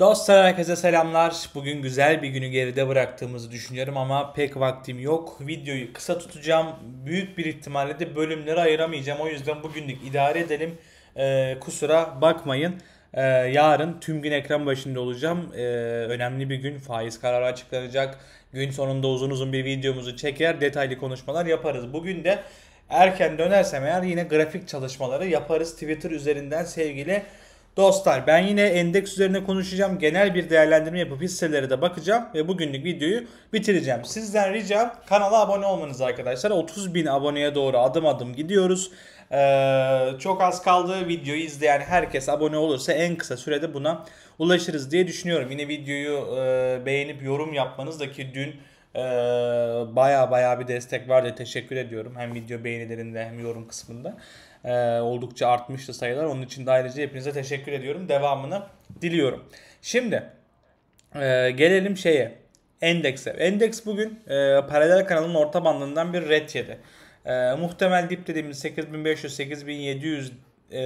Dostlar herkese selamlar. Bugün güzel bir günü geride bıraktığımızı düşünüyorum ama pek vaktim yok. Videoyu kısa tutacağım. Büyük bir ihtimalle de bölümlere ayıramayacağım. O yüzden bugünlük idare edelim. Ee, kusura bakmayın. Ee, yarın tüm gün ekran başında olacağım. Ee, önemli bir gün. Faiz kararı açıklanacak. Gün sonunda uzun uzun bir videomuzu çeker. Detaylı konuşmalar yaparız. Bugün de erken dönersem eğer yine grafik çalışmaları yaparız. Twitter üzerinden sevgili Dostlar ben yine endeks üzerine konuşacağım. Genel bir değerlendirme yapıp hisselere de bakacağım ve bugünlük videoyu bitireceğim. Sizden ricam kanala abone olmanız arkadaşlar. 30 bin aboneye doğru adım adım gidiyoruz. Ee, çok az kaldı. Videoyu izleyen herkes abone olursa en kısa sürede buna ulaşırız diye düşünüyorum. Yine videoyu e, beğenip yorum yapmanız da ki dün baya ee, baya bir destek var diye teşekkür ediyorum. Hem video beğenilerinde hem yorum kısmında. E, oldukça artmıştı sayılar. Onun için de ayrıca hepinize teşekkür ediyorum. Devamını diliyorum. Şimdi e, gelelim şeye. Endekse. Endeks bugün e, paralel kanalın orta bandından bir red yedi. E, muhtemel dip dediğimiz 8500-8700 e,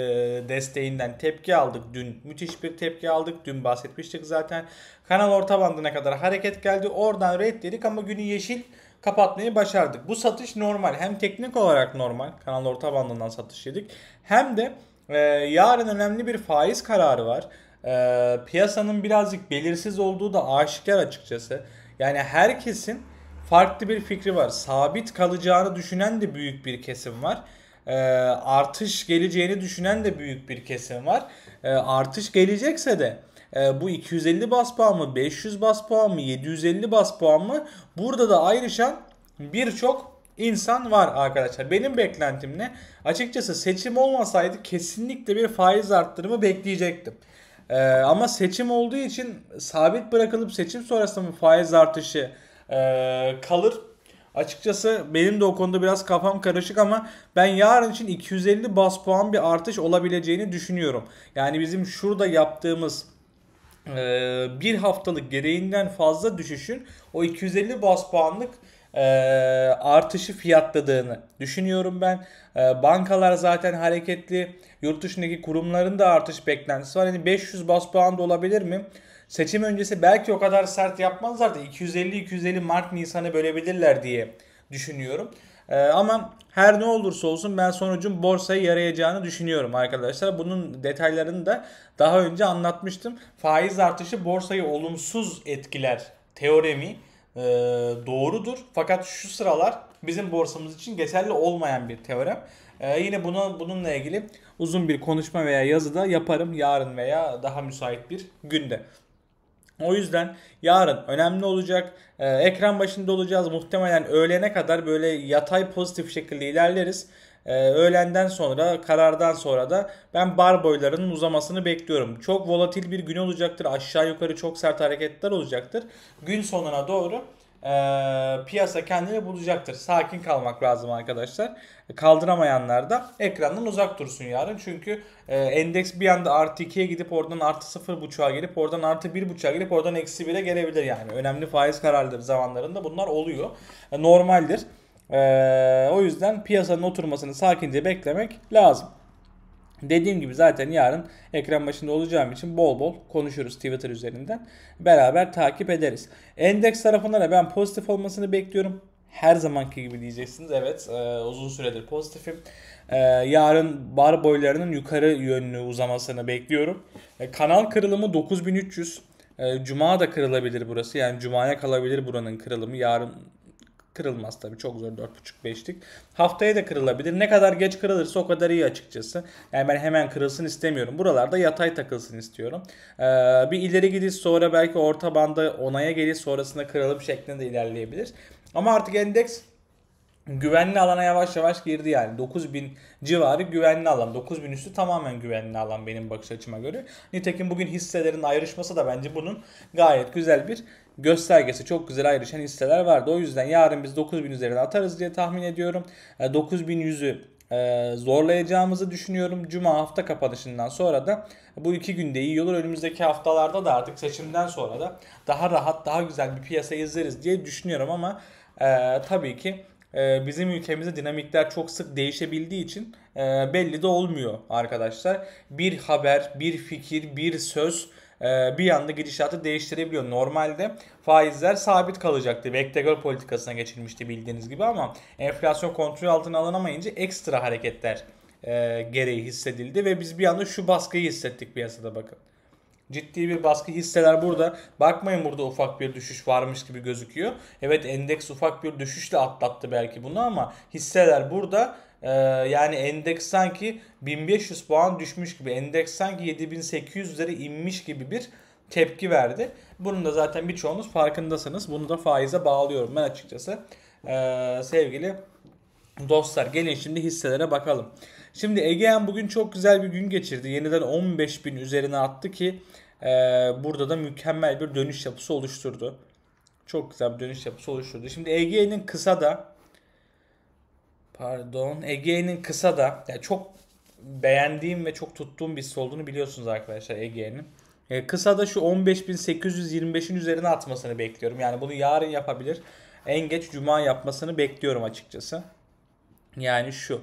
desteğinden tepki aldık. Dün müthiş bir tepki aldık. Dün bahsetmiştik zaten. Kanal orta bandına kadar hareket geldi. Oradan red dedik ama günü yeşil kapatmayı başardık. Bu satış normal. Hem teknik olarak normal. Kanal orta bandından satış yedik. Hem de e, yarın önemli bir faiz kararı var. E, piyasanın birazcık belirsiz olduğu da aşikar açıkçası. Yani herkesin farklı bir fikri var. Sabit kalacağını düşünen de büyük bir kesim var. E, artış geleceğini düşünen de büyük bir kesim var. E, artış gelecekse de ee, bu 250 bas puan mı, 500 bas puan mı, 750 bas puan mı? Burada da ayrışan birçok insan var arkadaşlar. Benim beklentim ne? Açıkçası seçim olmasaydı kesinlikle bir faiz arttırımı bekleyecektim. Ee, ama seçim olduğu için sabit bırakılıp seçim sonrasında faiz artışı e, kalır. Açıkçası benim de o konuda biraz kafam karışık ama ben yarın için 250 bas puan bir artış olabileceğini düşünüyorum. Yani bizim şurada yaptığımız e, bir haftalık gereğinden fazla düşüşün o 250 bas puanlık e, artışı fiyatladığını düşünüyorum ben. E, bankalar zaten hareketli. Yurt dışındaki kurumların da artış beklentisi var. Yani 500 bas puan da olabilir mi? Seçim öncesi belki o kadar sert yapmazlar da 250-250 Mart Nisan'ı bölebilirler diye düşünüyorum. E, ama her ne olursa olsun ben sonucun borsaya yarayacağını düşünüyorum arkadaşlar. Bunun detaylarını da daha önce anlatmıştım. Faiz artışı borsayı olumsuz etkiler teoremi e, doğrudur. Fakat şu sıralar bizim borsamız için geçerli olmayan bir teorem. E, yine bunu bununla ilgili uzun bir konuşma veya yazı da yaparım yarın veya daha müsait bir günde. O yüzden yarın önemli olacak. Ee, ekran başında olacağız. Muhtemelen öğlene kadar böyle yatay pozitif şekilde ilerleriz. Ee, öğlenden sonra karardan sonra da ben bar boylarının uzamasını bekliyorum. Çok volatil bir gün olacaktır. Aşağı yukarı çok sert hareketler olacaktır. Gün sonuna doğru e, piyasa kendini bulacaktır. Sakin kalmak lazım arkadaşlar. Kaldıramayanlar da ekrandan uzak dursun yarın. Çünkü e, endeks bir anda artı 2'ye gidip oradan artı 0.5'a gelip oradan artı 1.5'a gelip oradan eksi 1'e gelebilir yani. Önemli faiz kararları zamanlarında bunlar oluyor. E, normaldir. E, o yüzden piyasanın oturmasını sakince beklemek lazım. Dediğim gibi zaten yarın ekran başında olacağım için bol bol konuşuruz Twitter üzerinden. Beraber takip ederiz. Endeks tarafında da ben pozitif olmasını bekliyorum. Her zamanki gibi diyeceksiniz. Evet e, uzun süredir pozitifim. E, yarın bar boylarının yukarı yönlü uzamasını bekliyorum. E, kanal kırılımı 9300. E, Cuma da kırılabilir burası. Yani Cuma'ya kalabilir buranın kırılımı. Yarın Kırılmaz tabii çok zor 4.5-5'lik. Haftaya da kırılabilir. Ne kadar geç kırılırsa o kadar iyi açıkçası. Yani ben hemen kırılsın istemiyorum. Buralarda yatay takılsın istiyorum. Ee, bir ileri gidiş sonra belki orta banda onaya gelir sonrasında kırılıp şeklinde ilerleyebilir. Ama artık endeks güvenli alana yavaş yavaş girdi yani. 9000 civarı güvenli alan. 9000 üstü tamamen güvenli alan benim bakış açıma göre. Nitekim bugün hisselerin ayrışması da bence bunun gayet güzel bir göstergesi çok güzel ayrışan hisseler vardı. O yüzden yarın biz 9000 üzerine atarız diye tahmin ediyorum. 9100'ü e, e, zorlayacağımızı düşünüyorum. Cuma hafta kapanışından sonra da bu iki günde iyi olur. Önümüzdeki haftalarda da artık seçimden sonra da daha rahat, daha güzel bir piyasa izleriz diye düşünüyorum ama e, tabii ki e, bizim ülkemizde dinamikler çok sık değişebildiği için e, belli de olmuyor arkadaşlar. Bir haber, bir fikir, bir söz e, bir anda gidişatı değiştirebiliyor. Normalde faizler sabit kalacaktı ve politikasına geçilmişti bildiğiniz gibi ama enflasyon kontrol altına alınamayınca ekstra hareketler e, gereği hissedildi ve biz bir anda şu baskıyı hissettik piyasada bakın. Ciddi bir baskı hisseler burada. Bakmayın burada ufak bir düşüş varmış gibi gözüküyor. Evet endeks ufak bir düşüşle atlattı belki bunu ama hisseler burada ee, yani endeks sanki 1500 puan düşmüş gibi. Endeks sanki 7800'lere inmiş gibi bir tepki verdi. Bunun da zaten birçoğunuz farkındasınız. Bunu da faize bağlıyorum ben açıkçası. Ee, sevgili dostlar gelin şimdi hisselere bakalım. Şimdi Egean bugün çok güzel bir gün geçirdi. Yeniden 15 bin üzerine attı ki e, burada da mükemmel bir dönüş yapısı oluşturdu. Çok güzel bir dönüş yapısı oluşturdu. Şimdi Egean'ın kısa da Pardon. Ege'nin kısa da yani çok beğendiğim ve çok tuttuğum bir olduğunu biliyorsunuz arkadaşlar Ege'nin. E, kısa da şu 15.825'in üzerine atmasını bekliyorum. Yani bunu yarın yapabilir. En geç cuma yapmasını bekliyorum açıkçası. Yani şu.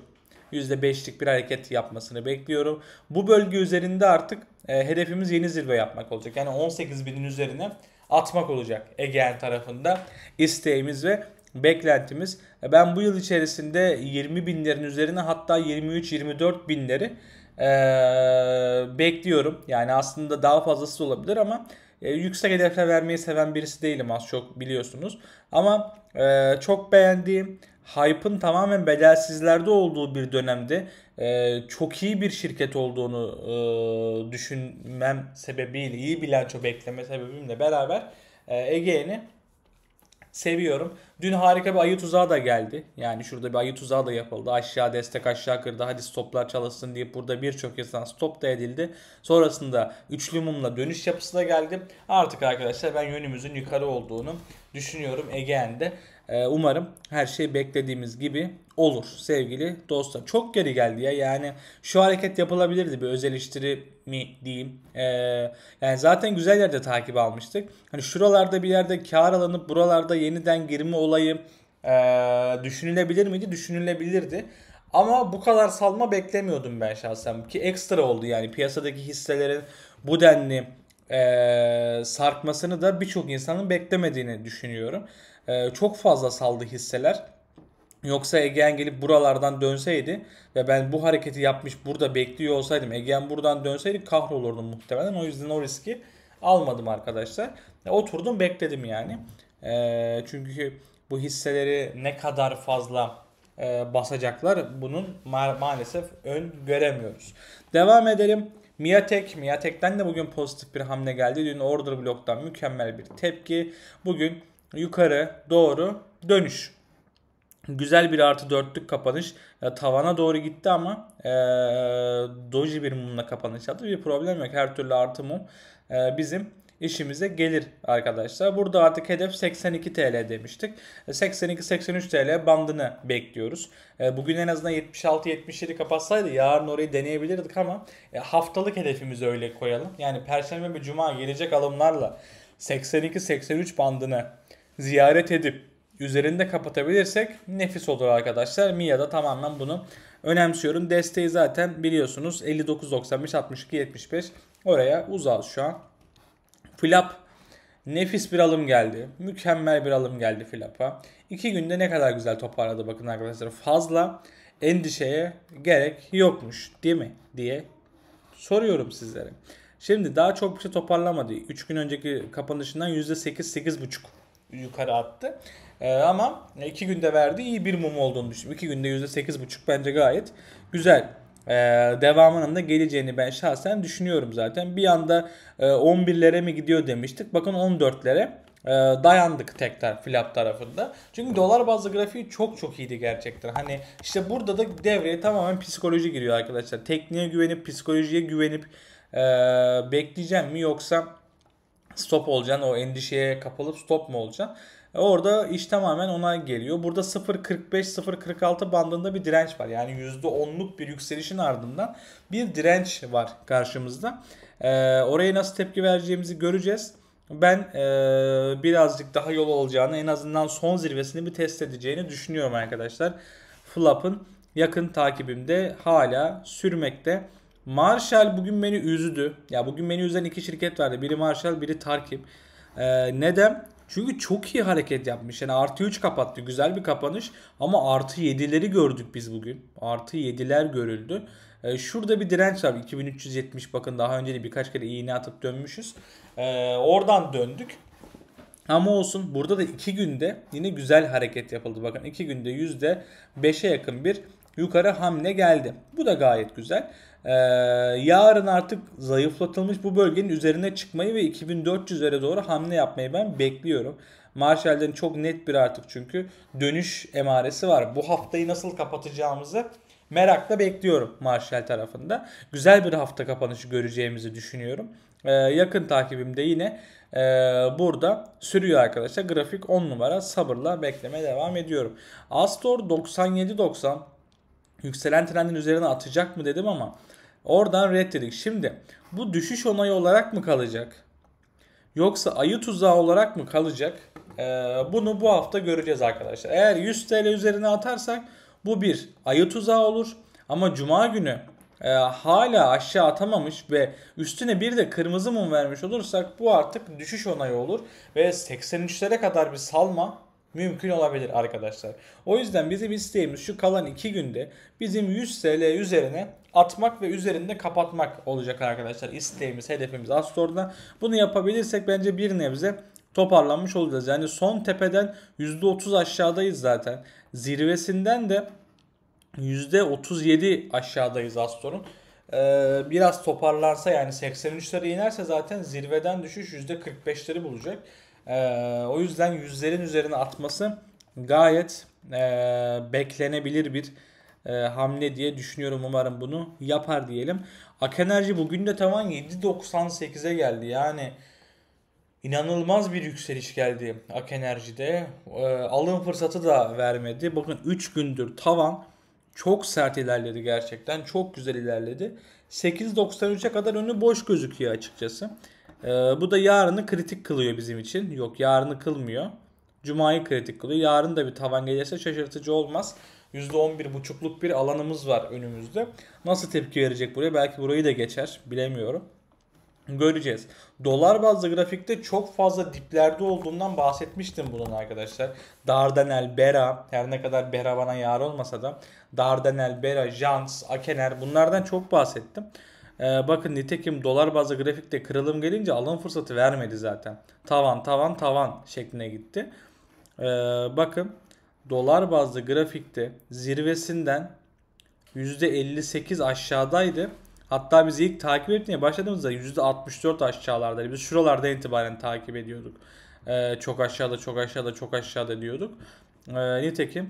%5'lik bir hareket yapmasını bekliyorum. Bu bölge üzerinde artık e, hedefimiz yeni zirve yapmak olacak. Yani 18.000'in üzerine atmak olacak Ege'nin tarafında isteğimiz ve beklentimiz. E, ben bu yıl içerisinde 20 binlerin üzerine hatta 23-24 binleri e, bekliyorum. Yani aslında daha fazlası da olabilir ama e, yüksek hedefler vermeyi seven birisi değilim az çok biliyorsunuz. Ama çok beğendiğim hype'ın tamamen bedelsizlerde olduğu bir dönemde e, çok iyi bir şirket olduğunu e, düşünmem sebebiyle iyi bilanço bekleme sebebimle beraber e, Ege'ni seviyorum. Dün harika bir ayı tuzağı da geldi. Yani şurada bir ayı tuzağı da yapıldı. Aşağı destek aşağı kırdı. Hadi stoplar çalışsın diye burada birçok insan stop da edildi. Sonrasında üçlü mumla dönüş yapısına geldim. Artık arkadaşlar ben yönümüzün yukarı olduğunu düşünüyorum Ege'nde. Ee, umarım her şey beklediğimiz gibi olur sevgili dostlar. Çok geri geldi ya yani şu hareket yapılabilirdi bir öz mi diyeyim. Ee, yani zaten güzel yerde takip almıştık. Hani şuralarda bir yerde kar alınıp buralarda yeniden girme olayı e, düşünülebilir miydi? Düşünülebilirdi. Ama bu kadar salma beklemiyordum ben şahsen ki ekstra oldu yani piyasadaki hisselerin bu denli e, sarkmasını da birçok insanın beklemediğini düşünüyorum. E, çok fazla saldı hisseler. Yoksa Egehan gelip buralardan dönseydi ve ben bu hareketi yapmış burada bekliyor olsaydım Egehan buradan dönseydi kahrolurdum muhtemelen. O yüzden o riski almadım arkadaşlar. E, oturdum bekledim yani. E, çünkü bu hisseleri ne kadar fazla e, basacaklar bunun ma- maalesef ön göremiyoruz. Devam edelim. Miatek, Miatek'ten de bugün pozitif bir hamle geldi. Dün order bloktan mükemmel bir tepki. Bugün yukarı doğru dönüş. Güzel bir artı dörtlük kapanış. tavana doğru gitti ama e, doji bir mumla kapanış yaptı. Bir problem yok. Her türlü artı mum e, bizim işimize gelir arkadaşlar. Burada artık hedef 82 TL demiştik. 82-83 e, TL bandını bekliyoruz. E, bugün en azından 76-77 kapatsaydı yarın orayı deneyebilirdik ama e, haftalık hedefimizi öyle koyalım. Yani perşembe ve cuma gelecek alımlarla 82-83 bandını ziyaret edip üzerinde kapatabilirsek nefis olur arkadaşlar. MIA da tamamen bunu önemsiyorum. Desteği zaten biliyorsunuz 59-95-62-75 oraya uzağız şu an. Flap nefis bir alım geldi. Mükemmel bir alım geldi Flap'a. İki günde ne kadar güzel toparladı bakın arkadaşlar. Fazla endişeye gerek yokmuş değil mi diye soruyorum sizlere. Şimdi daha çok bir şey toparlamadı. 3 gün önceki kapanışından %8-8,5 yukarı attı. Ee, ama 2 günde verdiği iyi bir mum olduğunu düşünüyorum. 2 günde %8,5 bence gayet güzel. Ee, devamının da geleceğini ben şahsen düşünüyorum zaten. Bir anda e, 11'lere mi gidiyor demiştik. Bakın 14'lere e, dayandık tekrar flap tarafında. Çünkü dolar bazlı grafiği çok çok iyiydi gerçekten. Hani işte burada da devreye tamamen psikoloji giriyor arkadaşlar. Tekniğe güvenip psikolojiye güvenip e, bekleyeceğim mi yoksa stop olacaksın o endişeye kapılıp stop mu olacaksın? Orada iş tamamen ona geliyor. Burada 0.45-0.46 bandında bir direnç var. Yani %10'luk bir yükselişin ardından bir direnç var karşımızda. Ee, oraya nasıl tepki vereceğimizi göreceğiz. Ben e, birazcık daha yol olacağını en azından son zirvesini bir test edeceğini düşünüyorum arkadaşlar. Flap'ın yakın takibimde hala sürmekte. Marshall bugün beni üzdü. Ya bugün beni üzen iki şirket vardı. Biri Marshall, biri Tarkim. Ee, neden? Çünkü çok iyi hareket yapmış. Yani artı 3 kapattı. Güzel bir kapanış. Ama artı 7'leri gördük biz bugün. Artı 7'ler görüldü. Ee, şurada bir direnç var. 2370 bakın daha önce de birkaç kere iğne atıp dönmüşüz. Ee, oradan döndük. Ama olsun burada da 2 günde yine güzel hareket yapıldı. Bakın 2 günde %5'e yakın bir yukarı hamle geldi. Bu da gayet güzel. Ee, yarın artık zayıflatılmış bu bölgenin üzerine çıkmayı ve 2400'lere doğru hamle yapmayı ben bekliyorum. Marshall'den çok net bir artık çünkü dönüş emaresi var. Bu haftayı nasıl kapatacağımızı merakla bekliyorum Marshall tarafında. Güzel bir hafta kapanışı göreceğimizi düşünüyorum. Ee, yakın takibimde yine e, burada sürüyor arkadaşlar. Grafik 10 numara sabırla bekleme devam ediyorum. Astor 97.90 yükselen trendin üzerine atacak mı dedim ama oradan reddedik. Şimdi bu düşüş onayı olarak mı kalacak? Yoksa ayı tuzağı olarak mı kalacak? Ee, bunu bu hafta göreceğiz arkadaşlar. Eğer 100 TL üzerine atarsak bu bir ayı tuzağı olur. Ama cuma günü e, hala aşağı atamamış ve üstüne bir de kırmızı mum vermiş olursak bu artık düşüş onayı olur. Ve 83'lere kadar bir salma mümkün olabilir arkadaşlar. O yüzden bizim isteğimiz şu kalan 2 günde bizim 100 TL üzerine atmak ve üzerinde kapatmak olacak arkadaşlar. İsteğimiz, hedefimiz Astor'da. Bunu yapabilirsek bence bir nebze toparlanmış olacağız. Yani son tepeden %30 aşağıdayız zaten. Zirvesinden de %37 aşağıdayız Astor'un. Ee, biraz toparlarsa yani 83'lere inerse zaten zirveden düşüş %45'leri bulacak. Ee, o yüzden yüzlerin üzerine atması gayet e, beklenebilir bir e, hamle diye düşünüyorum. Umarım bunu yapar diyelim. Ak Enerji bugün de tavan 7.98'e geldi. Yani inanılmaz bir yükseliş geldi Ak Enerji'de. E, alım fırsatı da vermedi. Bakın 3 gündür tavan çok sert ilerledi gerçekten. Çok güzel ilerledi. 8.93'e kadar önü boş gözüküyor açıkçası. Ee, bu da yarını kritik kılıyor bizim için. Yok yarını kılmıyor. Cuma'yı kritik kılıyor. Yarın da bir tavan gelirse şaşırtıcı olmaz. %11.5'luk bir alanımız var önümüzde. Nasıl tepki verecek buraya? Belki burayı da geçer. Bilemiyorum. Göreceğiz. Dolar bazlı grafikte çok fazla diplerde olduğundan bahsetmiştim bunun arkadaşlar. Dardanel, Bera, her ne kadar Bera bana yar olmasa da Dardanel, Bera, Jans, Akener bunlardan çok bahsettim. Ee, bakın nitekim dolar bazlı grafikte kırılım gelince alım fırsatı vermedi zaten. Tavan tavan tavan şekline gitti. Ee, bakın dolar bazlı grafikte zirvesinden %58 aşağıdaydı. Hatta biz ilk takip etmeye başladığımızda %64 aşağılardaydı. Biz şuralarda itibaren takip ediyorduk. Ee, çok aşağıda çok aşağıda çok aşağıda diyorduk. Ee, nitekim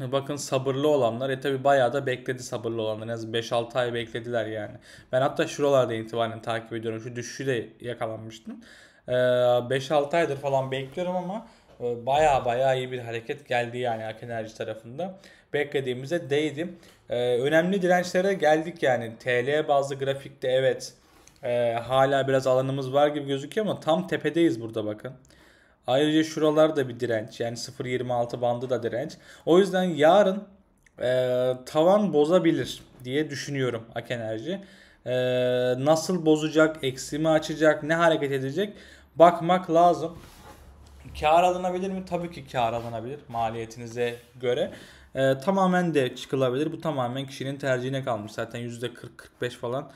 e, bakın sabırlı olanlar. E tabi bayağı da bekledi sabırlı olanlar. En az 5-6 ay beklediler yani. Ben hatta şuralarda itibaren takip ediyorum. Şu düşüşü de yakalanmıştım. E, 5-6 aydır falan bekliyorum ama baya e, baya iyi bir hareket geldi yani Ak Enerji tarafında. Beklediğimize değdi. E, önemli dirençlere geldik yani. TL bazı grafikte evet hala biraz alanımız var gibi gözüküyor ama tam tepedeyiz burada bakın. Ayrıca şuralar da bir direnç. Yani 0.26 bandı da direnç. O yüzden yarın e, tavan bozabilir diye düşünüyorum Ak Enerji. E, nasıl bozacak, eksimi açacak, ne hareket edecek bakmak lazım. Kar alınabilir mi? Tabii ki kar alınabilir maliyetinize göre. E, tamamen de çıkılabilir. Bu tamamen kişinin tercihine kalmış. Zaten %40-45 falan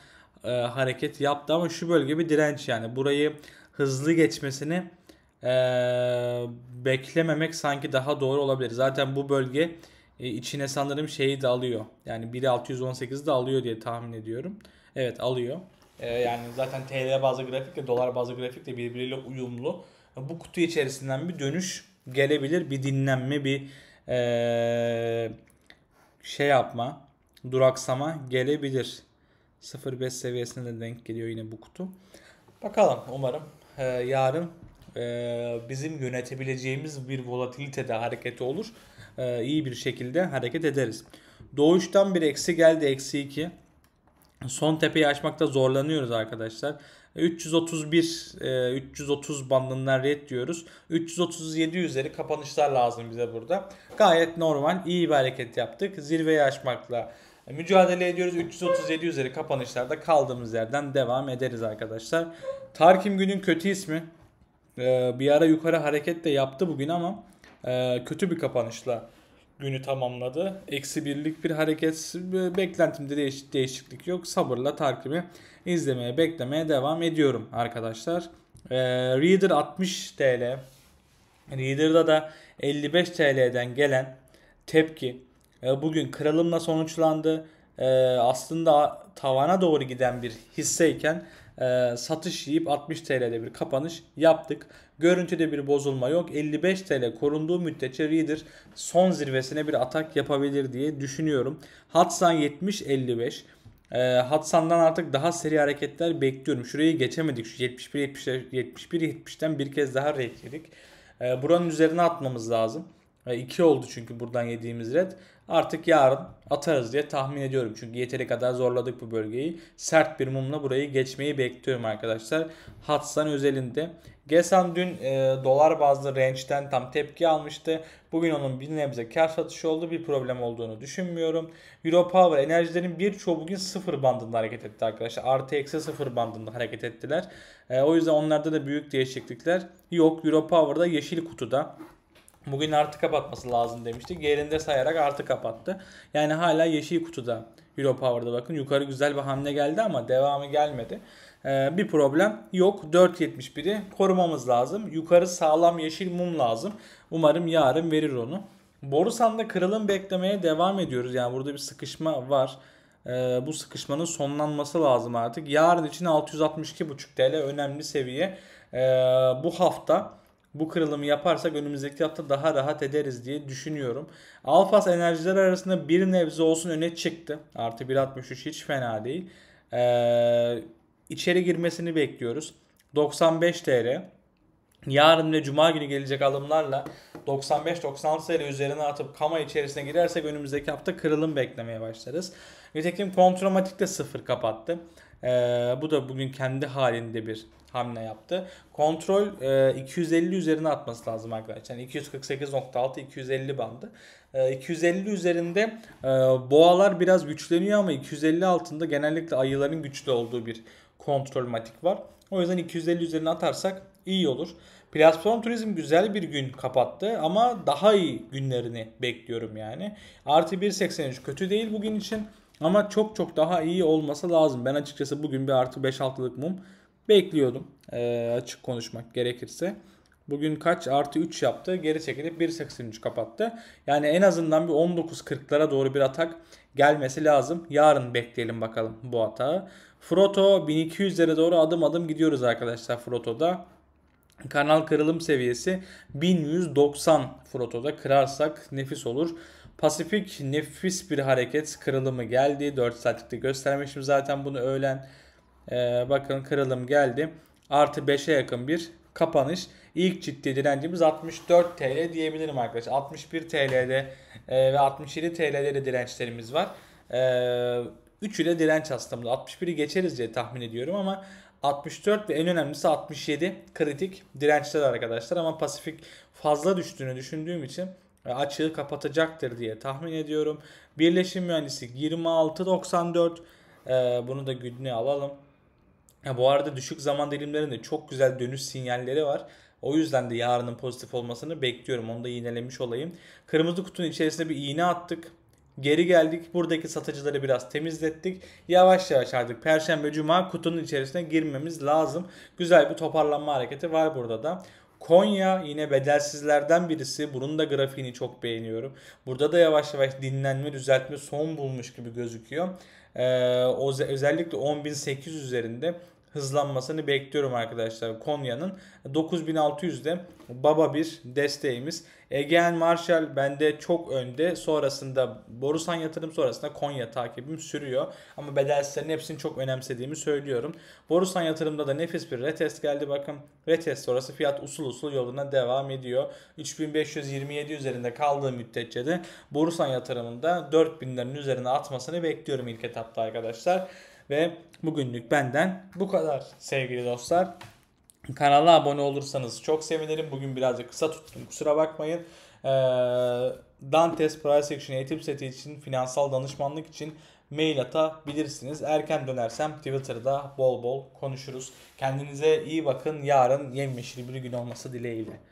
e, hareket yaptı ama şu bölge bir direnç yani. Burayı hızlı geçmesini e, beklememek sanki daha doğru olabilir. Zaten bu bölge e, içine sanırım şeyi de alıyor. Yani 1.618 de alıyor diye tahmin ediyorum. Evet alıyor. E, yani zaten TL bazı grafikle dolar bazı grafikle birbiriyle uyumlu. Bu kutu içerisinden bir dönüş gelebilir. Bir dinlenme, bir e, şey yapma, duraksama gelebilir. 0.5 seviyesine de denk geliyor yine bu kutu. Bakalım umarım e, yarın e, bizim yönetebileceğimiz bir volatilitede hareketi olur. E, iyi bir şekilde hareket ederiz. Doğuştan bir eksi geldi eksi 2. Son tepeyi açmakta zorlanıyoruz arkadaşlar. 331 e, 330 e, bandından red diyoruz. 337 üzeri kapanışlar lazım bize burada. Gayet normal iyi bir hareket yaptık. Zirveyi açmakla e, mücadele ediyoruz. 337 üzeri kapanışlarda kaldığımız yerden devam ederiz arkadaşlar. Tarkim günün kötü ismi ee, bir ara yukarı hareket de yaptı bugün ama e, kötü bir kapanışla günü tamamladı. Eksi birlik bir hareket beklentimde değişiklik yok. Sabırla takibi izlemeye beklemeye devam ediyorum arkadaşlar. Ee, Reader 60 TL. Reader'da da 55 TL'den gelen tepki e, bugün kırılımla sonuçlandı. E, aslında tavana doğru giden bir hisseyken e, satış yiyip 60 TL'de bir kapanış yaptık. Görüntüde bir bozulma yok. 55 TL korunduğu müddetçe Reader son zirvesine bir atak yapabilir diye düşünüyorum. Hatsan 70-55. E, ee, Hatsan'dan artık daha seri hareketler bekliyorum. Şurayı geçemedik. Şu 71 71 71, bir kez daha renk E, ee, buranın üzerine atmamız lazım. 2 oldu çünkü buradan yediğimiz red. Artık yarın atarız diye tahmin ediyorum. Çünkü yeteri kadar zorladık bu bölgeyi. Sert bir mumla burayı geçmeyi bekliyorum arkadaşlar. Hatsan özelinde. Gesan dün e, dolar bazlı range'den tam tepki almıştı. Bugün onun bir nebze kar satışı oldu. Bir problem olduğunu düşünmüyorum. Euro Power enerjilerin birçoğu bugün sıfır bandında hareket etti arkadaşlar. Artı eksi sıfır bandında hareket ettiler. E, o yüzden onlarda da büyük değişiklikler yok. Euro Power'da yeşil kutuda. Bugün artı kapatması lazım demişti Yerinde sayarak artı kapattı. Yani hala yeşil kutuda Euro Europower'da bakın. Yukarı güzel bir hamle geldi ama devamı gelmedi. Ee, bir problem yok. 4.71'i korumamız lazım. Yukarı sağlam yeşil mum lazım. Umarım yarın verir onu. Borusan'da kırılım beklemeye devam ediyoruz. Yani burada bir sıkışma var. Ee, bu sıkışmanın sonlanması lazım artık. Yarın için 662.5 TL önemli seviye. Ee, bu hafta bu kırılımı yaparsak önümüzdeki hafta daha rahat ederiz diye düşünüyorum. Alfas enerjiler arasında bir nebze olsun öne çıktı. Artı 1.63 hiç fena değil. Ee, içeri girmesini bekliyoruz. 95 TL. Yarın ve cuma günü gelecek alımlarla 95-96 TL üzerine atıp kama içerisine girersek önümüzdeki hafta kırılım beklemeye başlarız. Nitekim Kontromatik de sıfır kapattı. Ee, bu da bugün kendi halinde bir hamle yaptı. Kontrol e, 250 üzerine atması lazım arkadaşlar. Yani 248.6 250 bandı. E, 250 üzerinde e, boğalar biraz güçleniyor ama 250 altında genellikle ayıların güçlü olduğu bir kontrol matik var. O yüzden 250 üzerine atarsak iyi olur. Platform turizm güzel bir gün kapattı ama daha iyi günlerini bekliyorum yani. Artı 1.83 kötü değil bugün için ama çok çok daha iyi olması lazım. Ben açıkçası bugün bir artı 5-6'lık mum bekliyordum e, açık konuşmak gerekirse. Bugün kaç artı 3 yaptı. Geri çekilip 1.83 kapattı. Yani en azından bir 19.40'lara doğru bir atak gelmesi lazım. Yarın bekleyelim bakalım bu atağı. Froto 1200'lere doğru adım adım gidiyoruz arkadaşlar Froto'da. Kanal kırılım seviyesi 1190 Froto'da kırarsak nefis olur. Pasifik nefis bir hareket kırılımı geldi. 4 saatlikte göstermişim zaten bunu öğlen. Ee, bakın kırılım geldi. Artı 5'e yakın bir kapanış. İlk ciddi direncimiz 64 TL diyebilirim arkadaşlar. 61 TL'de e, ve 67 TL'de de dirençlerimiz var. E, 3 ile direnç hastamız. 61'i geçeriz diye tahmin ediyorum ama 64 ve en önemlisi 67 kritik dirençler arkadaşlar. Ama Pasifik fazla düştüğünü düşündüğüm için e, açığı kapatacaktır diye tahmin ediyorum. Birleşim mühendisi 26.94 e, bunu da günlüğe alalım. Ya bu arada düşük zaman dilimlerinde çok güzel dönüş sinyalleri var. O yüzden de yarının pozitif olmasını bekliyorum. Onu da iğnelemiş olayım. Kırmızı kutunun içerisine bir iğne attık. Geri geldik. Buradaki satıcıları biraz temizlettik. Yavaş yavaş artık Perşembe, Cuma kutunun içerisine girmemiz lazım. Güzel bir toparlanma hareketi var burada da. Konya yine bedelsizlerden birisi. Bunun da grafiğini çok beğeniyorum. Burada da yavaş yavaş dinlenme, düzeltme son bulmuş gibi gözüküyor. Ee, özellikle 10.800 üzerinde hızlanmasını bekliyorum arkadaşlar Konya'nın. 9600'de baba bir desteğimiz. Egean Marshall bende çok önde. Sonrasında Borusan yatırım sonrasında Konya takibim sürüyor. Ama bedelsizlerin hepsini çok önemsediğimi söylüyorum. Borusan yatırımda da nefis bir retest geldi bakın. Retest sonrası fiyat usul usul yoluna devam ediyor. 3527 üzerinde kaldığı müddetçe de Borusan yatırımında 4000'lerin üzerine atmasını bekliyorum ilk etapta arkadaşlar. Ve bugünlük benden bu kadar sevgili dostlar. Kanala abone olursanız çok sevinirim. Bugün birazcık kısa tuttum kusura bakmayın. Ee, Dantes Price Action eğitim seti için, finansal danışmanlık için mail atabilirsiniz. Erken dönersem Twitter'da bol bol konuşuruz. Kendinize iyi bakın. Yarın yemyeşil bir gün olması dileğiyle.